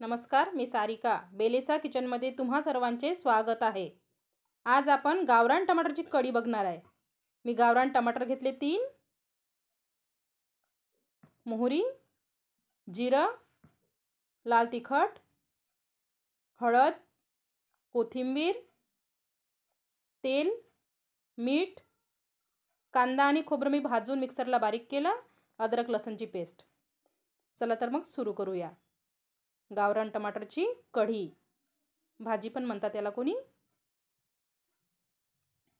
नमस्कार मी सारिका बेलेसा किचनमध्ये तुम्हा सर्वांचे स्वागत आहे आज आपण गावरान टमाटरची कड़ी बघणार आहे मी गावरान टमाटर घेतले तीन मोहरी जिरं लाल तिखट हळद कोथिंबीर तेल मीठ कांदा आणि खोबरं मी भाजून मिक्सरला बारीक केलं अद्रक लसणची पेस्ट चला तर मग सुरू करूया गावरान टमाटरची कढी भाजी पण म्हणतात याला कोणी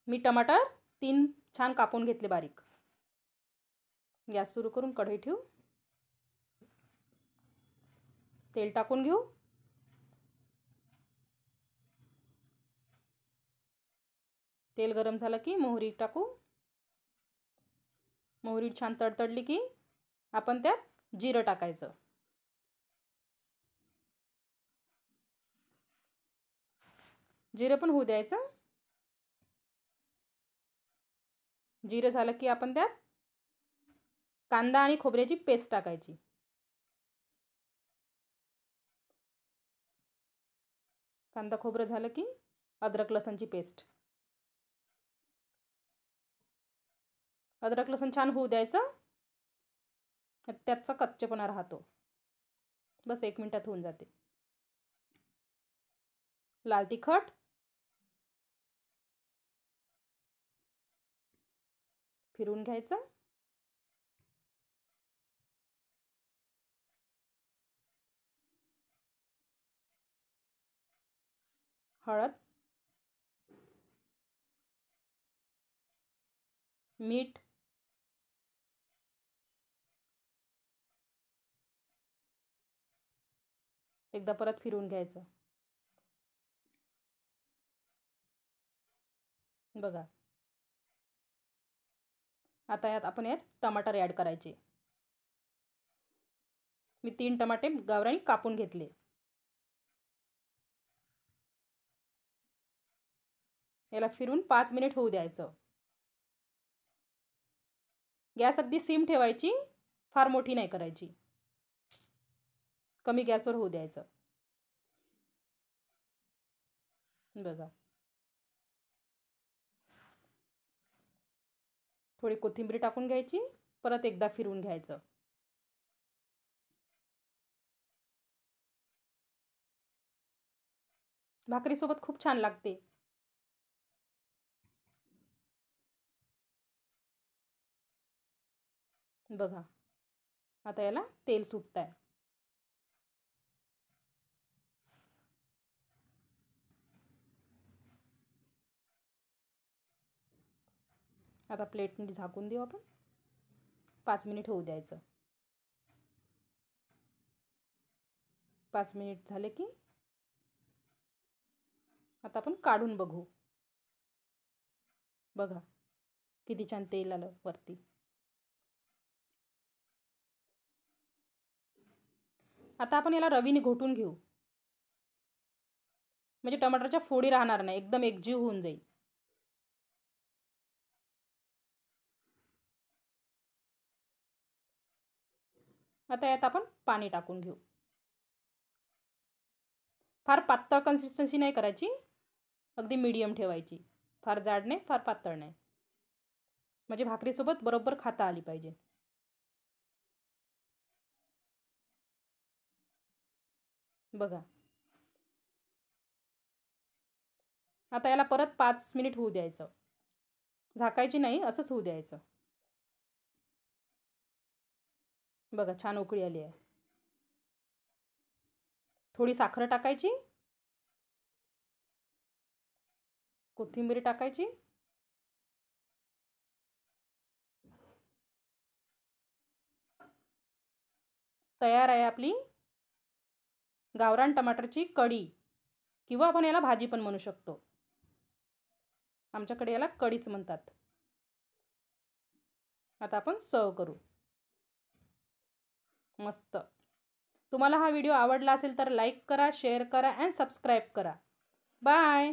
मी टमाटर तीन छान कापून घेतले बारीक गॅस सुरू करून कढई ठेवू तेल टाकून घेऊ तेल गरम झालं की मोहरी टाकू मोहरी छान तडतडली की आपण त्यात जिरं टाकायचं जिरं पण होऊ द्यायचं जिरं झालं की आपण त्यात कांदा आणि खोबऱ्याची पेस्ट टाकायची कांदा खोबरं झालं की अद्रक लसणची पेस्ट अद्रक लसण छान होऊ द्यायचं त्याचा कच्चेपणा राहतो बस एक मिनटात होऊन जाते लाल तिखट फिरून घ्यायचं हळद मीठ एकदा परत फिरून घ्यायचं बघा आता यात आपण यात टमाटर ॲड करायचे मी तीन टमाटे गावराणी कापून घेतले याला फिरून पाच मिनिट होऊ द्यायचं गॅस अगदी सीम ठेवायची फार मोठी नाही करायची कमी गॅसवर होऊ द्यायचं बघा थोडी कोथिंबीर टाकून घ्यायची परत एकदा फिरून घ्यायचं भाकरीसोबत खूप छान लागते बघा आता याला तेल सुटत आहे आता प्लेटने झाकून देऊ आपण पाच मिनिट होऊ द्यायचं पाच मिनिट झाले की आता आपण काढून बघू बघा किती छान तेल आलं वरती आता आपण याला रवीने घोटून घेऊ म्हणजे टमाटरच्या फोडी राहणार नाही एकदम एकजीव होऊन जाईल आता यात आपण पाणी टाकून घेऊ फार पातळ कन्सिस्टन्सी नाही करायची अगदी मीडियम ठेवायची फार जाड नाही फार पातळ नाही म्हणजे भाकरीसोबत बरोबर खाता आली पाहिजे बघा आता याला परत पाच मिनिट होऊ द्यायचं झाकायची नाही असंच होऊ द्यायचं बघा छान उकळी आली आहे थोडी साखर टाकायची कोथिंबीर टाकायची तयार आहे आपली गावरान टमाटरची कढी किंवा आपण याला भाजी पण म्हणू शकतो आमच्याकडे याला कढीच म्हणतात आता आपण सर्व करू मस्त तुम्हाला हा व्हिडिओ आवडला असेल तर लाईक करा शेअर करा अँड सबस्क्राईब करा बाय